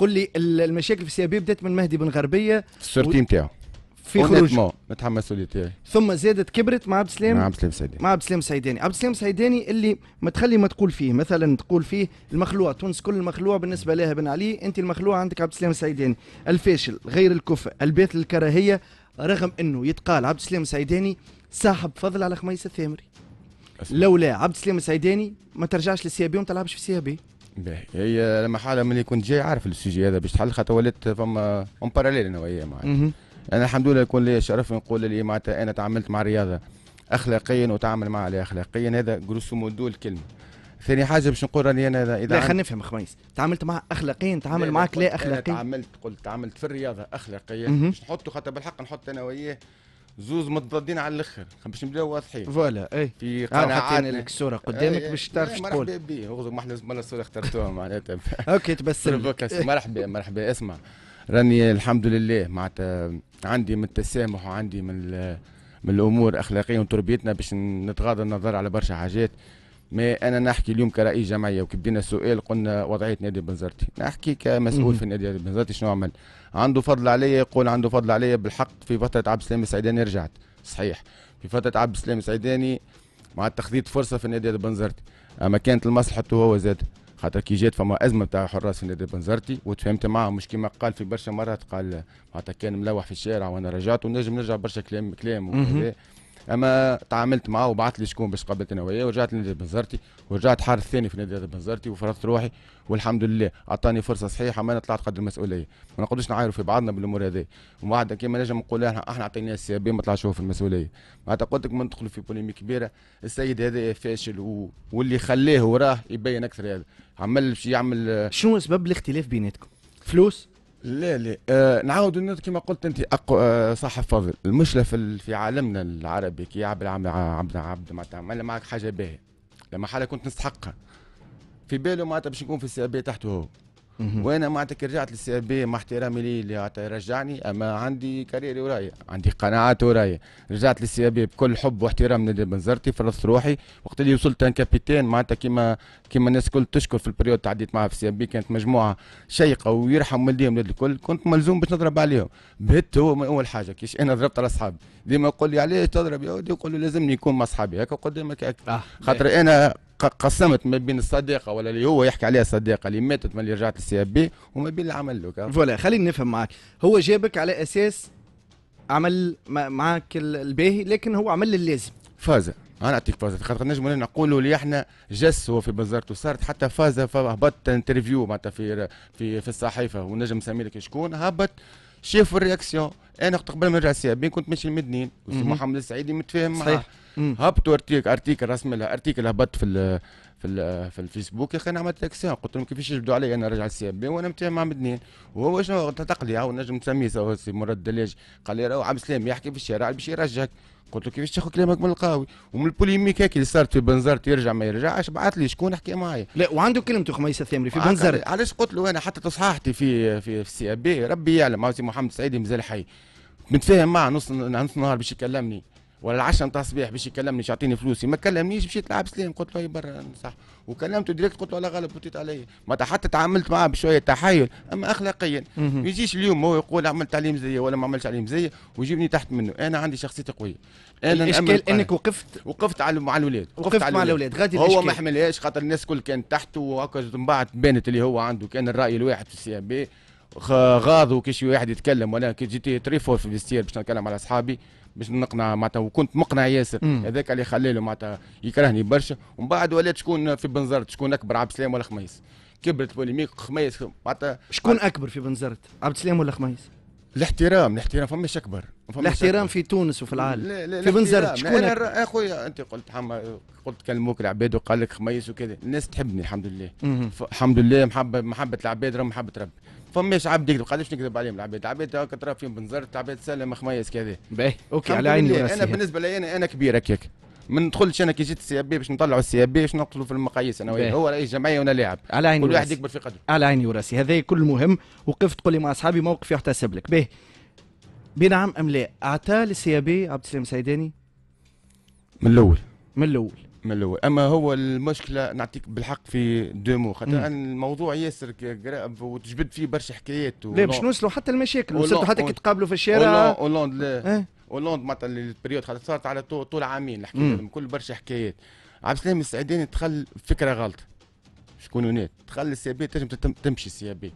تقول لي المشاكل في السيابيه بدات من مهدي بن غربيه السورتي نتاعو في خروج متحمس ثم زادت كبرت مع عبد السلام مع عبد السلام سعيداني مع عبد السلام سعيداني عبد السلام سعيداني اللي ما تخلي ما تقول فيه مثلا تقول فيه المخلوع تونس كل المخلوع بالنسبه لها بن علي انت المخلوع عندك عبد السلام سعيداني الفاشل غير الكفء الباث للكراهيه رغم انه يتقال عبد السلام سعيداني صاحب فضل على خميس الثامري لولا عبد السلام السعيداني ما ترجعش للسيابي إيه وما تلعبش في سيابي إيه هي لما حاله ملي كنت جاي عارف السوجي هذا باش تحل خاطر ولات فما اون باراليل انا وياه معناتها انا الحمد لله يكون لي شرف نقول لي معناتها انا تعاملت مع الرياضه اخلاقيا وتعامل معها عليها اخلاقيا هذا جروسو مودو الكلمه ثاني حاجه باش نقول راني انا اذا لا خلينا نفهم خميس تعاملت معها اخلاقيا تعامل معك لا اخلاقيا تعاملت قلت تعاملت في الرياضه اخلاقيا باش نحطه خاطر بالحق نحط انا وياه زوز متضادين على الاخر باش نبداو واضحين فوالا اي في قناعات لك الصوره قدامك باش تعرف تقول مرحبا بي ما احنا زمان الصوره اخترتوها معناتها اوكي تبسل مرحبا مرحبا اسمع راني الحمد لله معناتها عندي من التسامح وعندي من من الامور اخلاقيه وتربيتنا باش نتغاضى النظر على برشا حاجات ما انا نحكي اليوم كرئيس جمعيه وكبينا السؤال قلنا وضعيه نادي بنزرتي نحكي كمسؤول في نادي بنزرتي شنو عمل عنده فضل عليا يقول عنده فضل عليا بالحق في فتره عبد السلام السعيداني رجعت صحيح في فتره عبد السلام السعيداني مع تخذيط فرصه في نادي بنزرتي اما كانت المصلحه هو زاد خاطر كي جات فما ازمه تاع حراس في نادي بنزرتي وتفهمت معاه مش كيما قال في برشا مرات قال معناتها كان ملوح في الشارع وانا رجعت ونجم نرجع برشا كلام كلام وكذا اما تعاملت معاه وبعث لي شكون باش قابلت انا وياه ورجعت لنادي بنزرتي ورجعت حارس ثاني في نادي بنزرتي وفرضت روحي والحمد لله اعطاني فرصه صحيحه ما انا طلعت قد المسؤوليه ما نقعدوش نعايروا في بعضنا بالامور هذه بعد كيما نجم نقول احنا احنا عطيناه السي بي ما طلعش هو في المسؤوليه معناتها قلت لك ما ندخلوا في بوليميك كبيره السيد هذا فاشل و... واللي خلاه وراه يبين اكثر هذا عمل باش يعمل شنو سبب الاختلاف بيناتكم؟ فلوس لا لا آه نعاود كما قلت انت أقو... آه صح فضل المشله في, في عالمنا العربي كي عبد عبد عبد, عبد ما تعمل معك حاجه باهيه لما حاله كنت نستحقها في باله ما باش نكون في السبابيه تحته هو وانا معناتك رجعت للسي بي مع احترامي لي اللي رجعني اما عندي كاريري ورايا عندي قناعات ورايا رجعت للسي بي بكل حب واحترام بنزرتي فرصت روحي وقت اللي وصلت ان كابيتان معناتها كيما كيما الناس الكل تشكر في البريود تعديت معها في السي بي كانت مجموعه شيقه ويرحم والديهم الكل كنت ملزوم باش نضرب عليهم بهت هو من اول حاجه كيش انا ضربت على اصحابي ديما يقول لي علاش تضرب يا ودي يقول لي لازمني يكون مع اصحابي هكا قدامك آه. خاطر انا قسمت ما بين الصديقه ولا اللي هو يحكي عليها الصديقه اللي ماتت من اللي رجعت للسي بي وما بين اللي عمل له فوالا خليني نفهم معك هو جابك على اساس عمل معك الباهي لكن هو عمل اللازم فاز انا اعطيك فاز خاطر نجم نقولوا اللي احنا جس هو في بازارته صارت حتى فاز فهبط انترفيو معناتها في في في الصحيفه ونجم نسمي لك شكون هبط شاف الرياكسيون انا وقت قبل ما نرجع السي كنت ماشي لمدنين محمد السعيدي متفاهم معاه هبطوا ارتيكل ارتيكل رسم مالها ارتيكل هبط في في في الفيسبوك يا اخي انا عملت لك قلت لهم كيفاش يجبدوا علي انا راجع السي ام بي وانا متهم مع مدنين وهو شنو تقلي هاو نجم تسميه سي مراد الدلاج قال لي راهو عبد السلام يحكي في الشارع باش يرجعك قلت له كيفاش تاخذ كلامك من القاوي ومن البوليميك هكا اللي صارت في بنزرت يرجع ما يرجعش بعث لي شكون حكى معايا لا وعنده كلمته خميس الثامري في بنزرت علاش قلت له انا حتى تصححتي في في السي ام بي ربي يعلم سي محمد سعيد مازال حي متفاهم معه نص نص نهار باش يكلمني ولا العشاء نتاع الصباح باش يكلمني باش يعطيني فلوسي ما كلمنيش مشيت لعب سلام قلت له برا صح وكلمته ديريكت قلت له على غلط بوتيت علي ما حتى تعاملت معاه بشويه تحايل اما اخلاقيا ما يجيش اليوم هو يقول عملت عليه مزيه ولا ما عملتش عليه مزيه ويجيبني تحت منه انا عندي شخصيتي قويه انا الاشكال انك وقفت وقفت على مع الاولاد وقفت, وقفت مع الاولاد غادي هو ما حملهاش خاطر الناس الكل كانت تحته وهكا من بعد بانت اللي هو عنده كان الراي الواحد في السي بي غاضوا كي شي واحد يتكلم وانا كي جيت تري فور في الفيستير باش نتكلم على اصحابي باش نقنع معناتها وكنت مقنع ياسر هذاك اللي له معناتها يكرهني برشا ومن بعد ولات شكون في بنزرت شكون اكبر عبد السلام ولا خميس كبرت بوليميك خميس معناتها شكون اكبر في بنزرت عبد السلام ولا خميس الاحترام الاحترام فماش اكبر الاحترام في تونس وفي العالم لا لا في بنزرت شكون انا اخويا انت قلت حما قلت كلموك العباد وقال لك خميس وكذا الناس تحبني الحمد لله الحمد لله محبه محبه العباد راه محبه ربي فماش عبد يكذب قداش نكذب عليهم العباد العباد هكا ترى فيهم بنزرت العباد سلم خميس كذا باهي اوكي على عيني انا يعني. بالنسبه لي انا انا كبير هكاك ما ندخلش انا كي جيت السي بي باش نطلعوا السي بي باش نقتلوا في المقاييس انا وياه هو رئيس جمعيه وانا لاعب على عيني كل واحد يكبر في قدره على عيني وراسي هذا كل مهم وقفت تقول لي مع اصحابي موقف يحتسب لك باهي بنعم ام لا اعطى للسي بي عبد السلام سيداني من الاول من الاول من الاول اما هو المشكله نعطيك بالحق في دو مو خاطر الموضوع ياسر قراب وتجبد فيه برشا حكايات لا باش نوصلوا حتى المشاكل وصلتوا حتى كي تقابلوا في الشارع اولوند لا اه؟ معناتها البريود خاطر صارت على طول عامين الحكايه كل برشا حكايات عبد السلام السعداني دخل فكره غلط شكون هناك دخل بي تنجم تمشي بي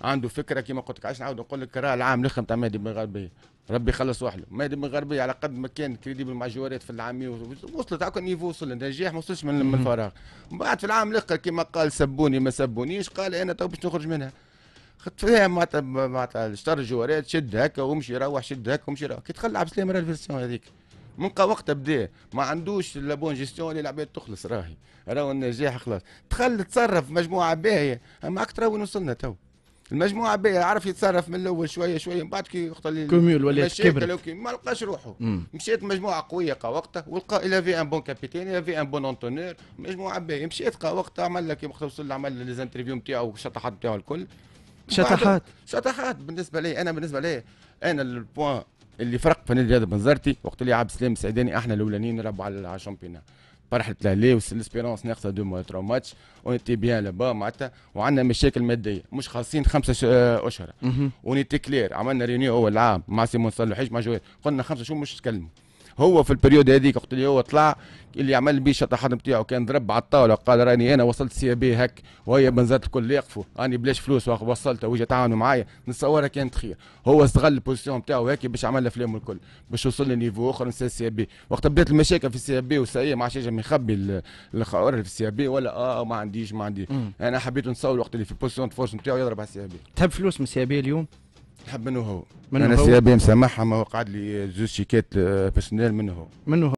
عنده فكره كما قلت لك عشان نعاود نقول لك راه العام الاخر نتاع مهدي بن غربيه ربي يخلص وحده مهدي بن غربيه على قد ما كان كريديبل مع جوارات في العاميه وصلت هكا نيفو وصل النجاح ما وصلش من الفراغ من بعد في العام الاخر كما قال سبوني ما سبونيش قال انا تو باش نخرج منها خدت فيها معناتها معناتها اشترى الجوارات شد هكا وامشي روح شد هكا وامشي روح كي دخل عبد السلام راه الفيرسيون هذيك من وقتها بدا ما عندوش لا بون جيستيون اللي العباد تخلص راهي راهو النجاح خلاص دخل تصرف مجموعه باهيه معك اكثر وين وصلنا تو المجموعه بي عرف يتصرف من الاول شويه شويه من بعد كي وقت اللي كوميول ولا كبرت ما لقاش روحه مشيت مجموعه قويه قا وقتها ولقى الى في ان بون كابيتان الى في ان بون انتونور مجموعه بي مشيت قا وقتها عمل لك وقت وصل عمل لي زانترفيو نتاعو والشطحات نتاعو الكل شطحات شطحات بالنسبه لي انا بالنسبه لي انا البوان اللي فرق في النادي هذا بنظرتي وقت اللي عبد السلام السعداني احنا الاولانيين نلعبوا على الشامبيونان برحله الاهلي والاسبيرونس ناقصه دو ماتش ترو ماتش ونتي بيان لبا معناتها وعندنا مشاكل ماديه مش خاصين خمسه آه، اشهر ونتي كلير عملنا ريونيو اول عام مع سيمون صالح مع جوير قلنا خمسه شو مش تكلموا هو في البريود هذيك وقت اللي هو طلع اللي عمل بيه الشطحات نتاعو كان ضرب على الطاوله قال راني انا وصلت سي بي هك وهي بنزات الكل يقفوا راني بلاش فلوس وصلت وجا تعاونوا معايا نصورها كانت خير هو استغل البوزيسيون نتاعو هيك باش عمل افلامه الكل باش وصل لنيفو اخر نسى سي بي وقت بدات المشاكل في سي بي وسي ما عادش يجم يخبي الخاور في سي بي ولا اه, آه، ما عنديش ما عندي انا حبيت نصور وقت اللي في البوزيسيون فورس نتاعو يضرب على سي بي تحب فلوس من سي بي اليوم؟ نحب منه هو منه انا سي بي مسامحها ما وقعد لي زوج شيكات بيرسونيل آه، منه هو منه هو